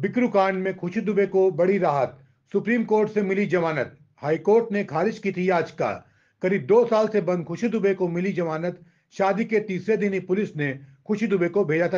बिक्रू कांड में खुशी दुबे को बड़ी राहत सुप्रीम कोर्ट से मिली जमानत हाई कोर्ट ने खारिज की थी याचिका करीब दो साल से बंद खुशी दुबे को मिली जमानत शादी के तीसरे दिन ही पुलिस ने खुशी दुबे को भेजा था